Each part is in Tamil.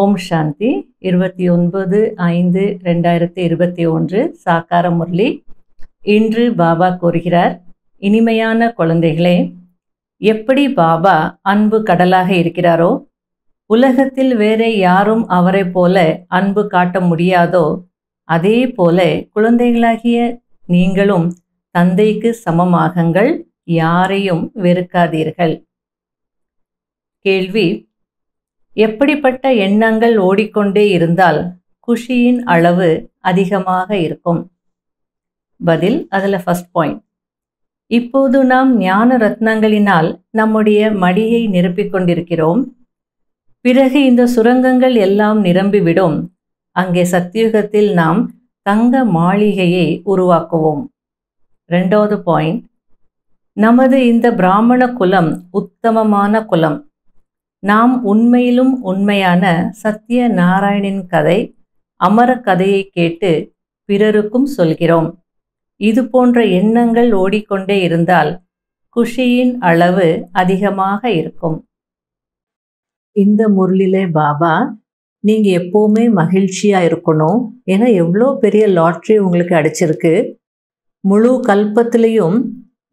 ஓம் சாந்தி இருபத்தி ஒன்பது ஐந்து ரெண்டாயிரத்தி இருபத்தி ஒன்று சாக்கார முரளி இன்று பாபா கூறுகிறார் இனிமையான குழந்தைகளே எப்படி பாபா அன்பு கடலாக இருக்கிறாரோ உலகத்தில் வேற யாரும் அவரை போல அன்பு காட்ட முடியாதோ அதே போல குழந்தைகளாகிய நீங்களும் தந்தைக்கு சமமாகங்கள் யாரையும் வெறுக்காதீர்கள் கேள்வி எப்படிப்பட்ட எண்ணங்கள் ஓடிக்கொண்டே இருந்தால் குஷியின் அளவு அதிகமாக இருக்கும் பதில் அதில் ஃபஸ்ட் பாயிண்ட் இப்போது நாம் ஞான ரத்னங்களினால் நம்முடைய மடியை நிரப்பிக் கொண்டிருக்கிறோம் பிறகு இந்த சுரங்கங்கள் எல்லாம் நிரம்பிவிடும் அங்கே சத்தியுகத்தில் நாம் தங்க மாளிகையை உருவாக்குவோம் ரெண்டாவது பாயிண்ட் நமது இந்த பிராமண குலம் உத்தமமான குலம் நாம் உண்மையிலும் உண்மையான சத்திய நாராயணின் கதை அமர கதையை கேட்டு பிறருக்கும் சொல்கிறோம் இது போன்ற எண்ணங்கள் ஓடிக்கொண்டே இருந்தால் குஷியின் அளவு அதிகமாக இருக்கும் இந்த முரளிலே பாபா நீங்கள் எப்போவுமே மகிழ்ச்சியாக இருக்கணும் ஏன்னா எவ்வளோ பெரிய லாட்ரி உங்களுக்கு அடிச்சிருக்கு முழு கல்பத்திலையும்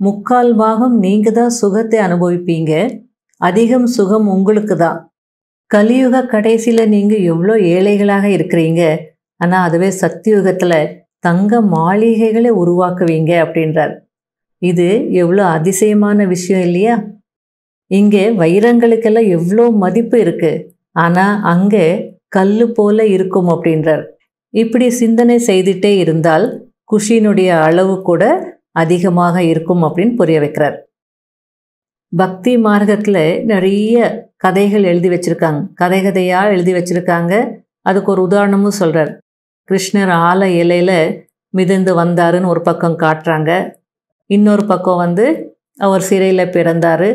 முக்கால் பாகம் நீங்கள் தான் சுகத்தை அனுபவிப்பீங்க அதிகம் சுகம் உங்களுக்கு தான் கலியுக கடைசியில் நீங்கள் எவ்வளோ ஏழைகளாக இருக்கிறீங்க ஆனால் அதுவே சக்தியுகத்தில் தங்க மாளிகைகளை உருவாக்குவீங்க அப்படின்றார் இது எவ்வளோ அதிசயமான விஷயம் இல்லையா இங்கே வைரங்களுக்கெல்லாம் எவ்வளோ மதிப்பு இருக்குது ஆனால் அங்கே கல் போல இருக்கும் அப்படின்றார் இப்படி சிந்தனை செய்துட்டே இருந்தால் குஷினுடைய அளவு கூட அதிகமாக இருக்கும் அப்படின்னு புரிய வைக்கிறார் பக்தி மார்க்கத்தில் நிறைய கதைகள் எழுதி வச்சுருக்காங்க கதை கதையாக எழுதி வச்சுருக்காங்க அதுக்கு ஒரு உதாரணமும் சொல்கிறார் கிருஷ்ணர் ஆல இலையில் மிதந்து வந்தாருன்னு ஒரு பக்கம் காட்டுறாங்க இன்னொரு பக்கம் வந்து அவர் சிறையில் பிறந்தார்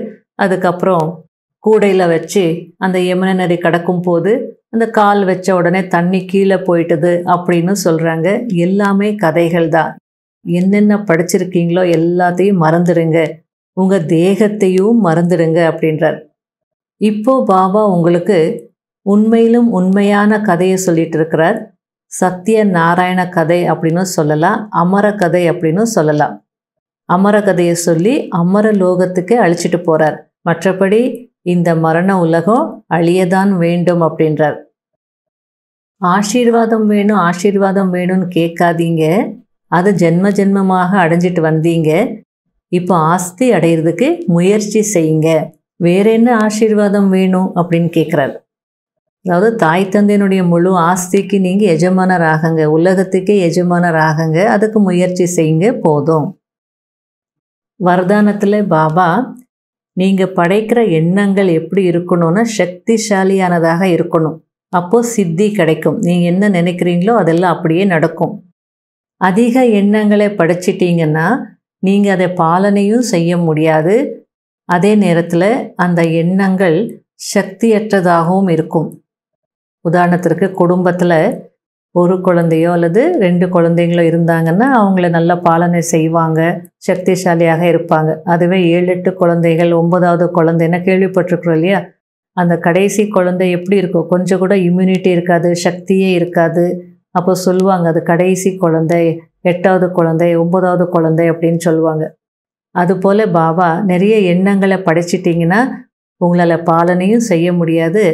அதுக்கப்புறம் கூடையில் வச்சு அந்த யமுன நதி கடக்கும் போது அந்த கால் வச்ச உடனே தண்ணி கீழே போயிட்டது அப்படின்னு சொல்கிறாங்க எல்லாமே கதைகள் தான் என்னென்ன படிச்சிருக்கீங்களோ எல்லாத்தையும் மறந்துடுங்க உங்கள் தேகத்தையும் மறந்துடுங்க அப்படின்றார் இப்போ பாபா உங்களுக்கு உண்மையிலும் உண்மையான கதையை சொல்லிட்டு இருக்கிறார் சத்திய நாராயண கதை அப்படின்னு சொல்லலாம் அமர கதை அப்படின்னு சொல்லலாம் அமர கதையை சொல்லி அமர லோகத்துக்கு அழிச்சிட்டு போகிறார் மற்றபடி இந்த மரண உலகம் அழியதான் வேண்டும் அப்படின்றார் ஆசீர்வாதம் வேணும் ஆசீர்வாதம் வேணும்னு கேட்காதீங்க அது ஜென்ம ஜென்மமாக அடைஞ்சிட்டு வந்தீங்க இப்போ ஆஸ்தி அடையிறதுக்கு முயற்சி செய்யுங்க வேற என்ன ஆசீர்வாதம் வேணும் அப்படின்னு கேட்குறாரு அதாவது தாய் தந்தையினுடைய முழு ஆஸ்திக்கு நீங்கள் எஜமானர் ஆகுங்க உலகத்துக்கே எஜமானர் ஆகுங்க அதுக்கு முயற்சி செய்யுங்க போதும் வரதானத்தில் பாபா நீங்கள் படைக்கிற எண்ணங்கள் எப்படி இருக்கணும்னா சக்திசாலியானதாக இருக்கணும் அப்போது சித்தி கிடைக்கும் நீங்கள் என்ன நினைக்கிறீங்களோ அதெல்லாம் அப்படியே நடக்கும் அதிக எண்ணங்களை படைச்சிட்டிங்கன்னா நீங்கள் அதை பாலனையும் செய்ய முடியாது அதே நேரத்தில் அந்த எண்ணங்கள் சக்தியற்றதாகவும் இருக்கும் உதாரணத்திற்கு குடும்பத்தில் ஒரு குழந்தையோ அல்லது ரெண்டு குழந்தைங்களோ இருந்தாங்கன்னா அவங்கள நல்ல பாலனை செய்வாங்க சக்திசாலியாக இருப்பாங்க அதுவே ஏழு எட்டு குழந்தைகள் ஒன்பதாவது குழந்தைன்னு கேள்விப்பட்டிருக்கிறோம் இல்லையா அந்த கடைசி குழந்தை எப்படி இருக்கும் கொஞ்சம் கூட இம்யூனிட்டி இருக்காது சக்தியே இருக்காது அப்போ சொல்லுவாங்க அது கடைசி குழந்தை எட்டாவது குழந்தை ஒம்பதாவது குழந்தை அப்படின்னு சொல்லுவாங்க அதுபோல் பாபா நிறைய எண்ணங்களை படைச்சிட்டிங்கன்னா உங்களால் பாலனையும் செய்ய முடியாது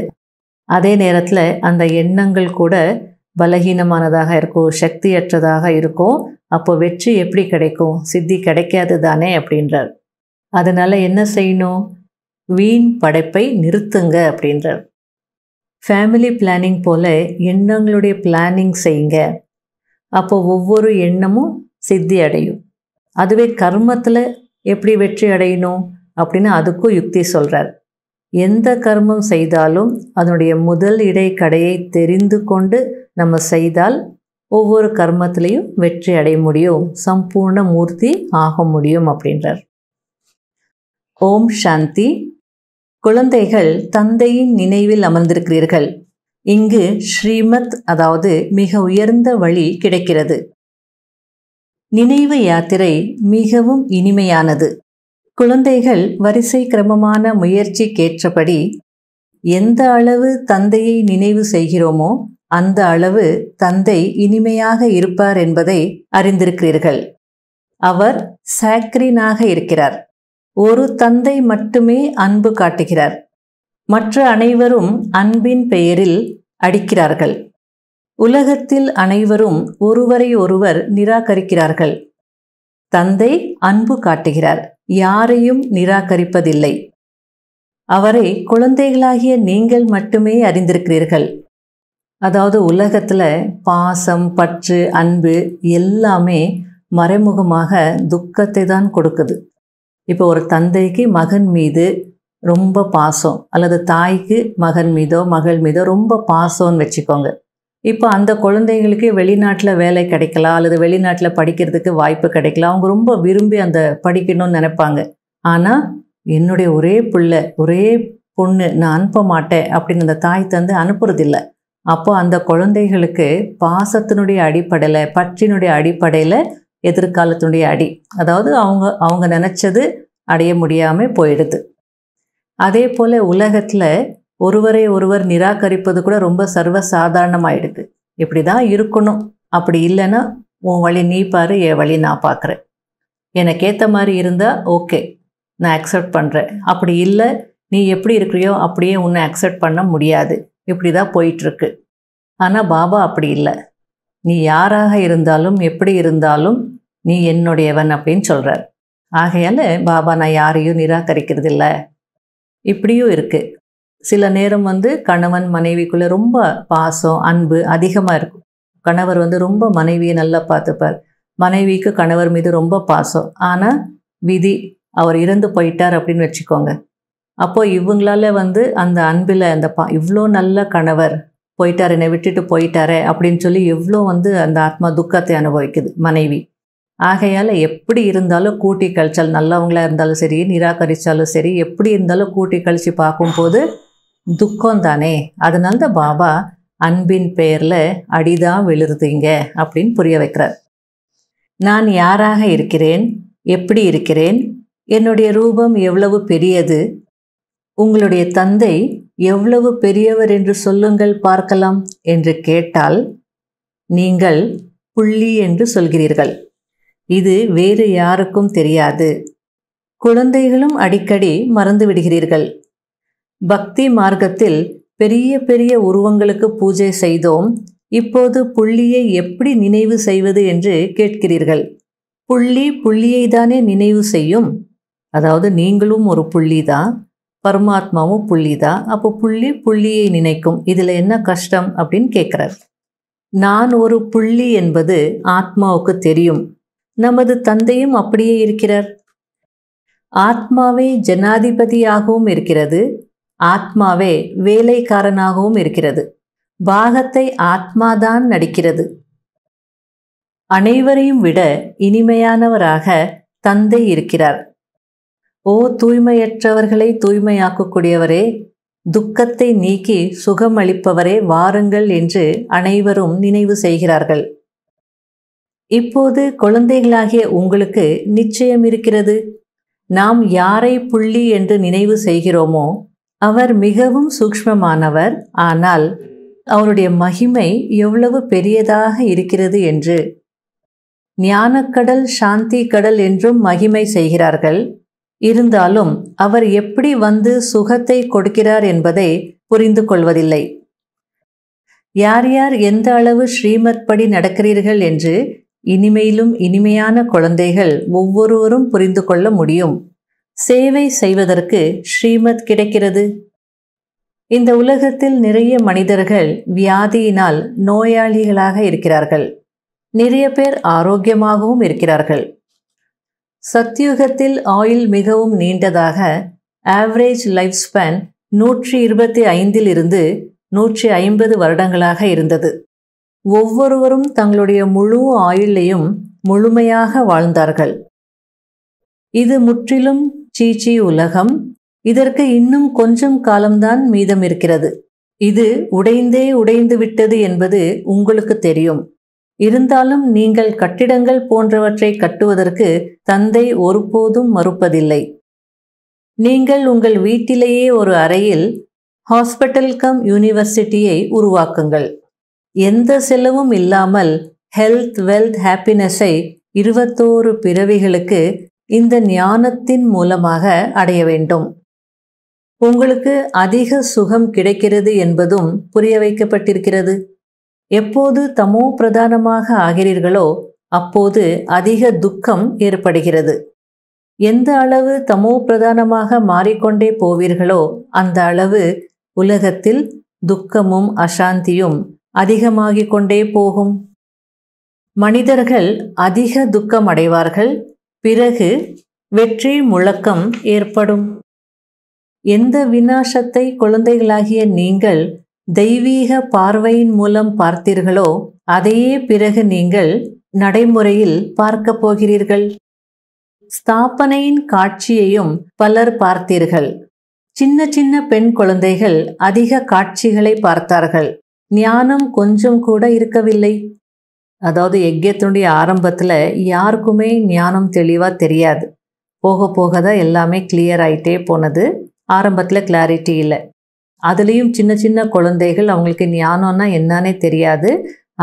அதே நேரத்தில் அந்த எண்ணங்கள் கூட பலகீனமானதாக இருக்கும் சக்தியற்றதாக இருக்கும் அப்போ வெற்றி எப்படி கிடைக்கும் சித்தி கிடைக்காது தானே அப்படின்றார் அதனால் என்ன செய்யணும் வீண் படைப்பை நிறுத்துங்க அப்படின்றார் ஃபேமிலி பிளானிங் போல் எண்ணங்களுடைய பிளானிங் செய்யுங்க அப்போ ஒவ்வொரு எண்ணமும் சித்தி அடையும் அதுவே கர்மத்தில் எப்படி வெற்றி அடையணும் அப்படின்னு அதுக்கும் யுக்தி சொல்கிறார் எந்த கர்மம் செய்தாலும் அதனுடைய முதல் இடைக்கடையை தெரிந்து கொண்டு நம்ம செய்தால் ஒவ்வொரு கர்மத்திலையும் வெற்றி அடைய முடியும் சம்பூர்ண மூர்த்தி ஆக முடியும் அப்படின்றார் ஓம் சாந்தி குழந்தைகள் தந்தையின் நினைவில் அமர்ந்திருக்கிறீர்கள் இங்கு ஸ்ரீமத் அதாவது மிக உயர்ந்த வழி கிடைக்கிறது நினைவு யாத்திரை மிகவும் இனிமையானது குழந்தைகள் வரிசை கிரமமான கேற்றபடி எந்த அளவு தந்தையை நினைவு செய்கிறோமோ அந்த அளவு தந்தை இனிமையாக இருப்பார் என்பதை அறிந்திருக்கிறீர்கள் அவர் சாக்ரினாக இருக்கிறார் ஒரு தந்தை மட்டுமே அன்பு காட்டுகிறார் மற்ற அனைவரும் அன்பின் பெயரில் அடிக்கிறார்கள் உலகத்தில் அனைவரும் ஒருவரை ஒருவர் நிராகரிக்கிறார்கள் தந்தை அன்பு காட்டுகிறார் யாரையும் நிராகரிப்பதில்லை அவரை குழந்தைகளாகிய நீங்கள் மட்டுமே அறிந்திருக்கிறீர்கள் அதாவது உலகத்தில் பாசம் பற்று அன்பு எல்லாமே மறைமுகமாக துக்கத்தை தான் கொடுக்குது இப்போ ஒரு தந்தைக்கு மகன் மீது ரொம்ப பாசம் அல்லது தாய்க்கு மகன் மீதோ மகள் மீதோ ரொம்ப பாசம்னு வச்சுக்கோங்க இப்போ அந்த குழந்தைங்களுக்கு வெளிநாட்டில் வேலை கிடைக்கலாம் அல்லது வெளிநாட்டில் படிக்கிறதுக்கு வாய்ப்பு கிடைக்கலாம் அவங்க ரொம்ப விரும்பி அந்த படிக்கணும்னு நினைப்பாங்க ஆனால் என்னுடைய ஒரே பிள்ளை ஒரே பொண்ணு நான் அனுப்ப மாட்டேன் அப்படின்னு அந்த தாய் தந்து அனுப்புறதில்ல அப்போ அந்த குழந்தைகளுக்கு பாசத்தினுடைய அடிப்படையில் பற்றினுடைய அடிப்படையில் எதிர்காலத்துடைய அடி அதாவது அவங்க அவங்க நினச்சது அடைய முடியாமல் போயிடுது அதே போல் உலகத்தில் ஒருவரை ஒருவர் நிராகரிப்பது கூட ரொம்ப சர்வசாதாரணமாயிடுது இப்படி தான் இருக்கணும் அப்படி இல்லைன்னா உன் வழி நீ பாரு என் வழி நான் பார்க்குறேன் எனக்கு ஏற்ற மாதிரி இருந்தால் ஓகே நான் அக்செப்ட் பண்ணுறேன் அப்படி இல்லை நீ எப்படி இருக்கிறியோ அப்படியே உன்னை அக்செப்ட் பண்ண முடியாது இப்படி தான் போயிட்டுருக்கு ஆனால் பாபா அப்படி இல்லை நீ யாராக இருந்தாலும் எப்படி இருந்தாலும் நீ என்னுடையவன் அப்படின்னு சொல்கிறார் ஆகையால் பாபா நான் யாரையும் நிராகரிக்கிறது இல்லை இப்படியும் இருக்குது சில நேரம் வந்து கணவன் மனைவிக்குள்ளே ரொம்ப பாசம் அன்பு அதிகமாக இருக்கும் கணவர் வந்து ரொம்ப மனைவியை நல்லா பார்த்துப்பார் மனைவிக்கு கணவர் மீது ரொம்ப பாசம் ஆனால் விதி அவர் இறந்து போயிட்டார் அப்படின்னு வச்சுக்கோங்க அப்போது இவங்களால வந்து அந்த அன்பில் அந்த பா இவ்வளோ நல்ல கணவர் போயிட்டார் என்னை விட்டுட்டு போயிட்டாரே அப்படின்னு சொல்லி எவ்வளோ வந்து அந்த ஆத்மா துக்கத்தை அனுபவிக்குது மனைவி ஆகையால் எப்படி இருந்தாலும் கூட்டி கழிச்சால் நல்லவங்களாக இருந்தாலும் சரி நிராகரித்தாலும் சரி எப்படி இருந்தாலும் கூட்டி கழித்து பார்க்கும்போது துக்கம் தானே அதனால தான் பாபா அன்பின் பெயரில் அடிதான் விழுதுங்க அப்படின்னு புரிய வைக்கிறார் நான் யாராக இருக்கிறேன் எப்படி இருக்கிறேன் என்னுடைய ரூபம் எவ்வளவு பெரியது உங்களுடைய தந்தை எவ்வளவு பெரியவர் என்று சொல்லுங்கள் பார்க்கலாம் என்று கேட்டால் நீங்கள் புள்ளி என்று சொல்கிறீர்கள் இது வேறு யாருக்கும் தெரியாது குழந்தைகளும் அடிக்கடி மறந்து விடுகிறீர்கள் பக்தி மார்க்கத்தில் பெரிய பெரிய உருவங்களுக்கு பூஜை செய்தோம் இப்போது புள்ளியை எப்படி நினைவு செய்வது என்று கேட்கிறீர்கள் புள்ளி புள்ளியை தானே நினைவு செய்யும் அதாவது நீங்களும் ஒரு புள்ளி தான் பரமாத்மாவும் புள்ளி தான் அப்போ புள்ளி புள்ளியை நினைக்கும் இதில் என்ன கஷ்டம் அப்படின்னு கேட்குறார் நான் ஒரு புள்ளி என்பது ஆத்மாவுக்கு தெரியும் நமது தந்தையும் அப்படியே இருக்கிறார் ஆத்மாவே ஜனாதிபதியாகவும் இருக்கிறது ஆத்மாவே வேலைக்காரனாகவும் இருக்கிறது பாகத்தை ஆத்மாதான் நடிக்கிறது அனைவரையும் விட இனிமையானவராக தந்தை இருக்கிறார் ஓ தூய்மையற்றவர்களை தூய்மையாக்கக்கூடியவரே துக்கத்தை நீக்கி சுகமளிப்பவரே வாருங்கள் என்று அனைவரும் நினைவு செய்கிறார்கள் இப்போது குழந்தைகளாகிய உங்களுக்கு நிச்சயம் இருக்கிறது நாம் யாரை புள்ளி என்று நினைவு செய்கிறோமோ அவர் மிகவும் சூக்மமானவர் ஆனால் அவருடைய மகிமை எவ்வளவு பெரியதாக இருக்கிறது என்று ஞானக்கடல் சாந்தி கடல் என்றும் மகிமை செய்கிறார்கள் இருந்தாலும் அவர் எப்படி வந்து சுகத்தை கொடுக்கிறார் என்பதை புரிந்து கொள்வதில்லை யார் யார் எந்த அளவு ஸ்ரீமத் படி நடக்கிறீர்கள் என்று இனிமையிலும் இனிமையான குழந்தைகள் ஒவ்வொருவரும் புரிந்து கொள்ள முடியும் சேவை செய்வதற்கு ஸ்ரீமத் கிடைக்கிறது இந்த உலகத்தில் நிறைய மனிதர்கள் வியாதியினால் நோயாளிகளாக இருக்கிறார்கள் நிறைய பேர் ஆரோக்கியமாகவும் இருக்கிறார்கள் சத்யுகத்தில் ஆயுள் மிகவும் நீண்டதாக ஆவரேஜ் லைஃப் ஸ்பேன் நூற்றி இருபத்தி ஐந்தில் இருந்து நூற்றி ஐம்பது வருடங்களாக இருந்தது ஒவ்வொருவரும் தங்களுடைய முழு ஆயுளையும் முழுமையாக வாழ்ந்தார்கள் இது முற்றிலும் சீச்சி உலகம் இதற்கு இன்னும் கொஞ்சம் காலம்தான் மீதம் இருக்கிறது இது உடைந்தே உடைந்து விட்டது என்பது உங்களுக்கு தெரியும் இருந்தாலும் நீங்கள் கட்டிடங்கள் போன்றவற்றை கட்டுவதற்கு தந்தை ஒருபோதும் மறுப்பதில்லை நீங்கள் உங்கள் வீட்டிலேயே ஒரு அறையில் ஹாஸ்பிட்டல் கம் யூனிவர்சிட்டியை உருவாக்குங்கள் எந்த செலவும் இல்லாமல் ஹெல்த் வெல்த் ஹாப்பினஸை இருபத்தோரு பிறவிகளுக்கு இந்த ஞானத்தின் மூலமாக அடைய வேண்டும் உங்களுக்கு அதிக சுகம் கிடைக்கிறது என்பதும் புரிய வைக்கப்பட்டிருக்கிறது எப்போது தமோ பிரதானமாக ஆகிறீர்களோ அப்போது அதிக துக்கம் ஏற்படுகிறது எந்த அளவு தமோ பிரதானமாக மாறிக்கொண்டே போவீர்களோ அந்த அளவு உலகத்தில் துக்கமும் அசாந்தியும் அதிகமாகிக் கொண்டே போகும் மனிதர்கள் அதிக துக்கம் அடைவார்கள் பிறகு வெற்றி முழக்கம் ஏற்படும் எந்த விநாசத்தை குழந்தைகளாகிய நீங்கள் தெய்வீக பார்வையின் மூலம் பார்த்தீர்களோ அதையே பிறகு நீங்கள் நடைமுறையில் பார்க்கப் போகிறீர்கள் ஸ்தாபனையின் காட்சியையும் பலர் பார்த்தீர்கள் சின்ன சின்ன பெண் குழந்தைகள் அதிக காட்சிகளை பார்த்தார்கள் ஞானம் கொஞ்சம் கூட இருக்கவில்லை அதாவது யஜ்யத்தினுடைய ஆரம்பத்தில் யாருக்குமே ஞானம் தெளிவாக தெரியாது போக போக தான் எல்லாமே கிளியர் ஆகிட்டே போனது ஆரம்பத்தில் கிளாரிட்டி இல்லை அதுலேயும் சின்ன சின்ன குழந்தைகள் அவங்களுக்கு ஞானம்னா என்னன்னே தெரியாது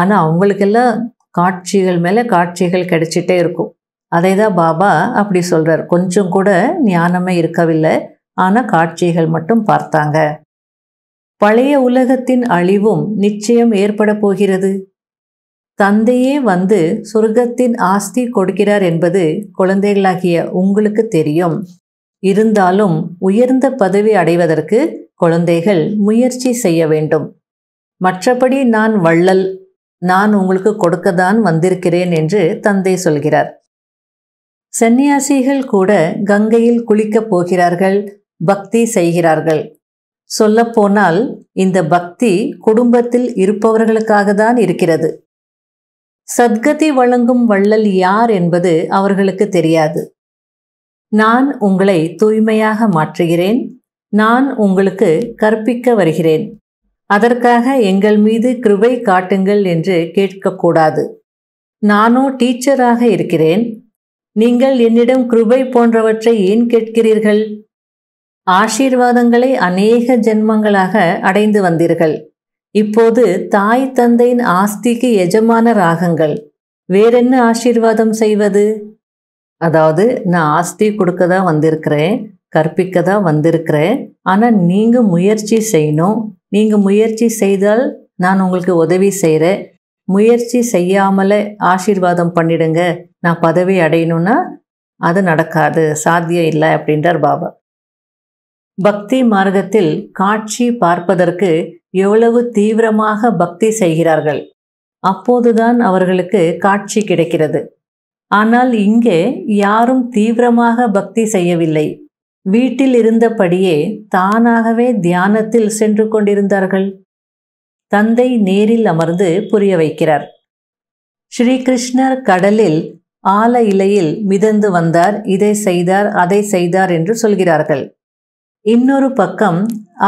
ஆனால் அவங்களுக்கெல்லாம் காட்சிகள் மேலே காட்சிகள் கிடைச்சிட்டே இருக்கும் அதை தான் பாபா அப்படி சொல்கிறார் கொஞ்சம் கூட ஞானமே இருக்கவில்லை ஆனால் காட்சிகள் மட்டும் பார்த்தாங்க பழைய உலகத்தின் அழிவும் நிச்சயம் ஏற்பட போகிறது தந்தையே வந்து சொர்க்கத்தின் ஆஸ்தி கொடுக்கிறார் என்பது குழந்தைகளாகிய உங்களுக்கு தெரியும் இருந்தாலும் உயர்ந்த பதவி அடைவதற்கு குழந்தைகள் முயற்சி செய்ய வேண்டும் மற்றபடி நான் வள்ளல் நான் உங்களுக்கு கொடுக்க தான் வந்திருக்கிறேன் என்று தந்தை சொல்கிறார் சந்நியாசிகள் கூட கங்கையில் குளிக்கப் போகிறார்கள் பக்தி செய்கிறார்கள் சொல்லப்போனால் இந்த பக்தி குடும்பத்தில் இருப்பவர்களுக்காக தான் இருக்கிறது சத்கதி வழங்கும் வள்ளல் யார் என்பது அவர்களுக்கு தெரியாது நான் உங்களை தூய்மையாக மாற்றுகிறேன் நான் உங்களுக்கு கற்பிக்க வருகிறேன் அதற்காக எங்கள் மீது கிருபை காட்டுங்கள் என்று கேட்கக்கூடாது நானோ டீச்சராக இருக்கிறேன் நீங்கள் என்னிடம் கிருபை போன்றவற்றை ஏன் கேட்கிறீர்கள் ஆசீர்வாதங்களை அநேக ஜென்மங்களாக அடைந்து வந்தீர்கள் இப்போது தாய் தந்தையின் ஆஸ்திக்கு எஜமான ராகங்கள் வேறென்ன ஆசீர்வாதம் செய்வது அதாவது நான் ஆஸ்தி கொடுக்க தான் வந்திருக்கிறேன் கற்பிக்க தான் வந்திருக்கிறேன் ஆனால் நீங்கள் முயற்சி செய்யணும் நீங்கள் முயற்சி செய்தால் நான் உங்களுக்கு உதவி செய்கிறேன் முயற்சி செய்யாமல் ஆசீர்வாதம் பண்ணிடுங்க நான் பதவி அடையணும்னா அது நடக்காது சாத்தியம் இல்லை அப்படின்றார் பாபா பக்தி மார்க்கத்தில் காட்சி பார்ப்பதற்கு எவ்வளவு தீவிரமாக பக்தி செய்கிறார்கள் அப்போதுதான் அவர்களுக்கு காட்சி கிடைக்கிறது ஆனால் இங்கே யாரும் தீவிரமாக பக்தி செய்யவில்லை வீட்டில் இருந்தபடியே தானாகவே தியானத்தில் சென்று கொண்டிருந்தார்கள் தந்தை நேரில் அமர்ந்து புரிய வைக்கிறார் ஸ்ரீகிருஷ்ணர் கடலில் ஆல இலையில் மிதந்து வந்தார் இதை செய்தார் அதை செய்தார் என்று சொல்கிறார்கள் இன்னொரு பக்கம்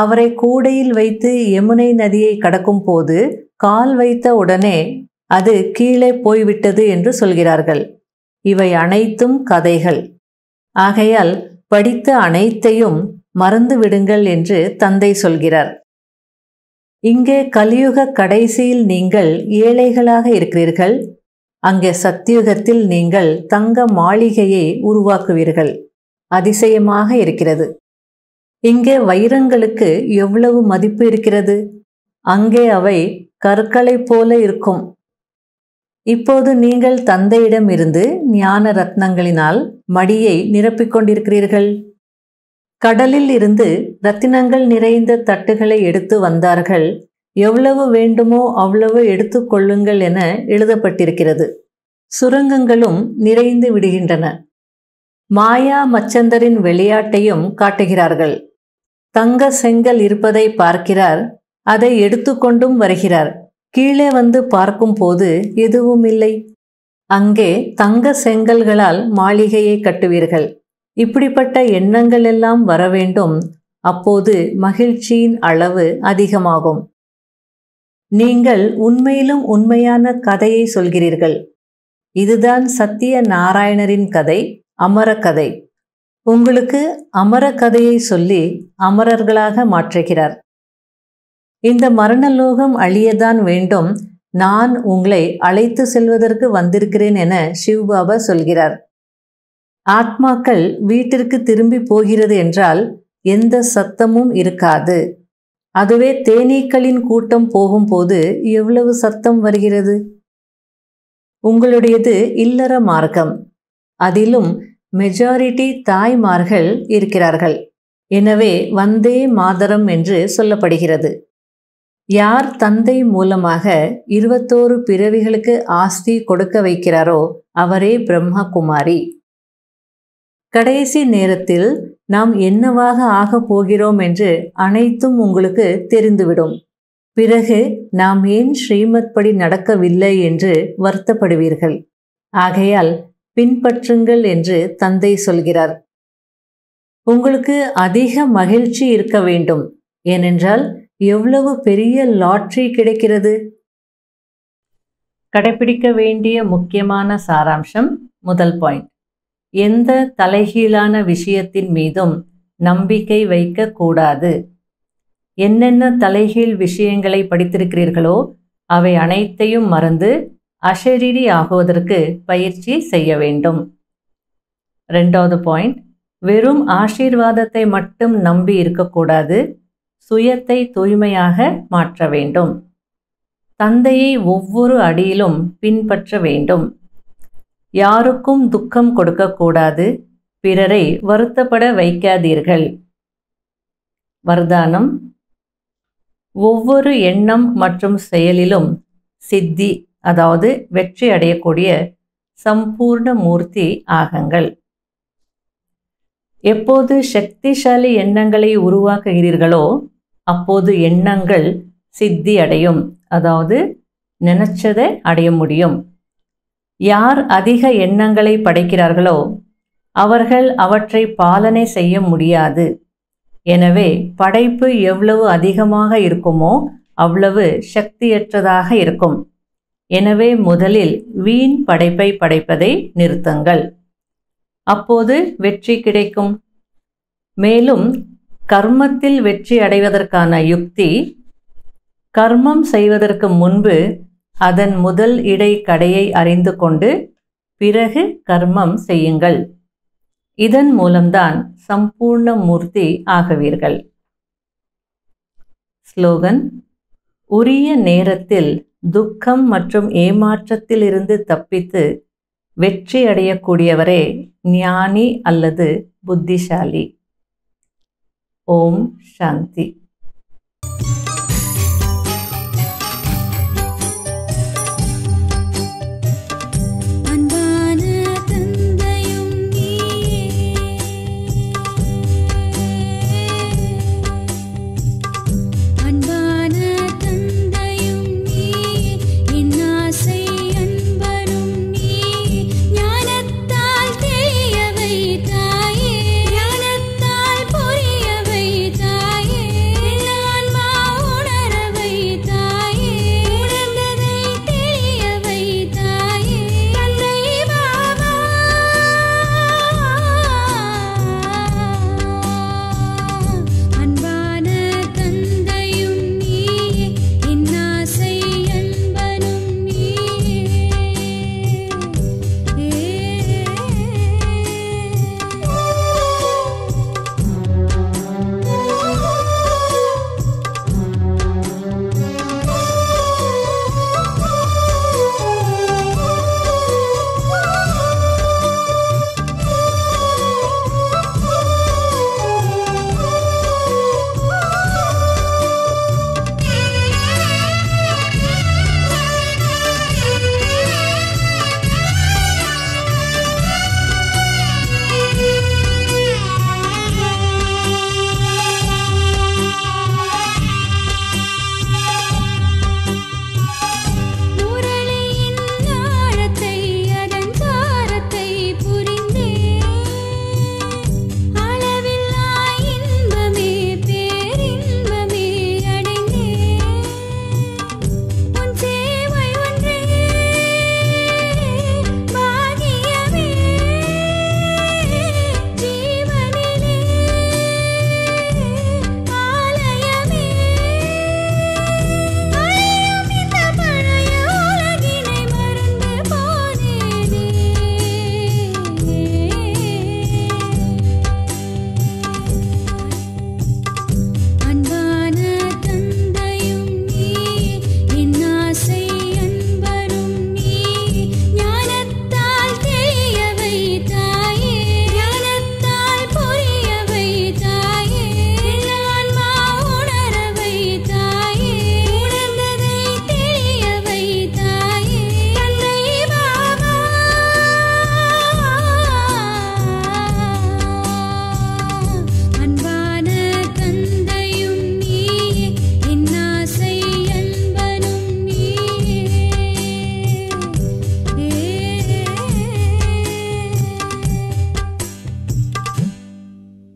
அவரை கூடையில் வைத்து யமுனை நதியை கடக்கும் போது கால் வைத்த உடனே அது கீழே போய்விட்டது என்று சொல்கிறார்கள் இவை அனைத்தும் கதைகள் ஆகையால் படித்த அனைத்தையும் மறந்துவிடுங்கள் என்று தந்தை சொல்கிறார் இங்கே கலியுக கடைசியில் நீங்கள் ஏழைகளாக இருக்கிறீர்கள் அங்கே சத்தியுகத்தில் நீங்கள் தங்க மாளிகையை உருவாக்குவீர்கள் அதிசயமாக இருக்கிறது இங்கே வைரங்களுக்கு எவ்வளவு மதிப்பு இருக்கிறது அங்கே அவை கற்களைப் போல இருக்கும் இப்போது நீங்கள் தந்தையிடம் இருந்து ஞான ரத்னங்களினால் மடியை நிரப்பிக்கொண்டிருக்கிறீர்கள் கடலில் இருந்து ரத்தினங்கள் நிறைந்த தட்டுகளை எடுத்து வந்தார்கள் எவ்வளவு வேண்டுமோ அவ்வளவு எடுத்து கொள்ளுங்கள் என எழுதப்பட்டிருக்கிறது சுரங்கங்களும் நிறைந்து விடுகின்றன மாயா மச்சந்தரின் விளையாட்டையும் காட்டுகிறார்கள் தங்க செங்கல் இருப்பதை பார்க்கிறார் அதை எடுத்துக்கொண்டும் வருகிறார் கீழே வந்து பார்க்கும்போது எதுவும் இல்லை அங்கே தங்க செங்கல்களால் மாளிகையை கட்டுவீர்கள் இப்படிப்பட்ட எண்ணங்கள் எல்லாம் வர வேண்டும் அப்போது மகிழ்ச்சியின் அளவு அதிகமாகும் நீங்கள் உண்மையிலும் உண்மையான கதையை சொல்கிறீர்கள் இதுதான் சத்திய நாராயணரின் கதை அமர கதை உங்களுக்கு அமர கதையை சொல்லி அமரர்களாக மாற்றுகிறார் இந்த மரணலோகம் அழியதான் வேண்டும் நான் உங்களை அழைத்து செல்வதற்கு வந்திருக்கிறேன் என பாபா சொல்கிறார் ஆத்மாக்கள் வீட்டிற்கு திரும்பி போகிறது என்றால் எந்த சத்தமும் இருக்காது அதுவே தேனீக்களின் கூட்டம் போகும்போது எவ்வளவு சத்தம் வருகிறது உங்களுடையது இல்லற மார்க்கம் அதிலும் மெஜாரிட்டி தாய்மார்கள் இருக்கிறார்கள் எனவே வந்தே மாதரம் என்று சொல்லப்படுகிறது யார் தந்தை மூலமாக இருபத்தோரு பிறவிகளுக்கு ஆஸ்தி கொடுக்க வைக்கிறாரோ அவரே பிரம்மகுமாரி கடைசி நேரத்தில் நாம் என்னவாக ஆகப் போகிறோம் என்று அனைத்தும் உங்களுக்கு தெரிந்துவிடும் பிறகு நாம் ஏன் ஸ்ரீமத் படி நடக்கவில்லை என்று வருத்தப்படுவீர்கள் ஆகையால் பின்பற்றுங்கள் என்று தந்தை சொல்கிறார் உங்களுக்கு அதிக மகிழ்ச்சி இருக்க வேண்டும் ஏனென்றால் எவ்வளவு பெரிய லாட்ரி கிடைக்கிறது கடைபிடிக்க வேண்டிய முக்கியமான சாராம்சம் முதல் பாயிண்ட் எந்த தலைகீழான விஷயத்தின் மீதும் நம்பிக்கை வைக்க கூடாது என்னென்ன தலைகீழ் விஷயங்களை படித்திருக்கிறீர்களோ அவை அனைத்தையும் மறந்து அஷரீரி ஆகுவதற்கு பயிற்சி செய்ய வேண்டும் ரெண்டாவது பாயிண்ட் வெறும் ஆசீர்வாதத்தை மட்டும் நம்பி இருக்கக்கூடாது சுயத்தை தூய்மையாக மாற்ற வேண்டும் தந்தையை ஒவ்வொரு அடியிலும் பின்பற்ற வேண்டும் யாருக்கும் துக்கம் கொடுக்கக்கூடாது பிறரை வருத்தப்பட வைக்காதீர்கள் வர்தானம் ஒவ்வொரு எண்ணம் மற்றும் செயலிலும் சித்தி அதாவது வெற்றி அடையக்கூடிய சம்பூர்ண மூர்த்தி ஆகங்கள் எப்போது சக்திசாலி எண்ணங்களை உருவாக்குகிறீர்களோ அப்போது எண்ணங்கள் சித்தி அடையும் அதாவது நினைச்சதை அடைய முடியும் யார் அதிக எண்ணங்களை படைக்கிறார்களோ அவர்கள் அவற்றை பாலனை செய்ய முடியாது எனவே படைப்பு எவ்வளவு அதிகமாக இருக்குமோ அவ்வளவு சக்தியற்றதாக இருக்கும் எனவே முதலில் வீண் படைப்பை படைப்பதை நிறுத்துங்கள் அப்போது வெற்றி கிடைக்கும் மேலும் கர்மத்தில் வெற்றி அடைவதற்கான யுக்தி கர்மம் செய்வதற்கு முன்பு அதன் முதல் இடை கடையை அறிந்து கொண்டு பிறகு கர்மம் செய்யுங்கள் இதன் மூலம்தான் சம்பூர்ண மூர்த்தி ஆகுவீர்கள் ஸ்லோகன் உரிய நேரத்தில் துக்கம் மற்றும் ஏமாற்றத்திலிருந்து தப்பித்து வெற்றி அடையக்கூடியவரே ஞானி அல்லது புத்திசாலி ओम शांति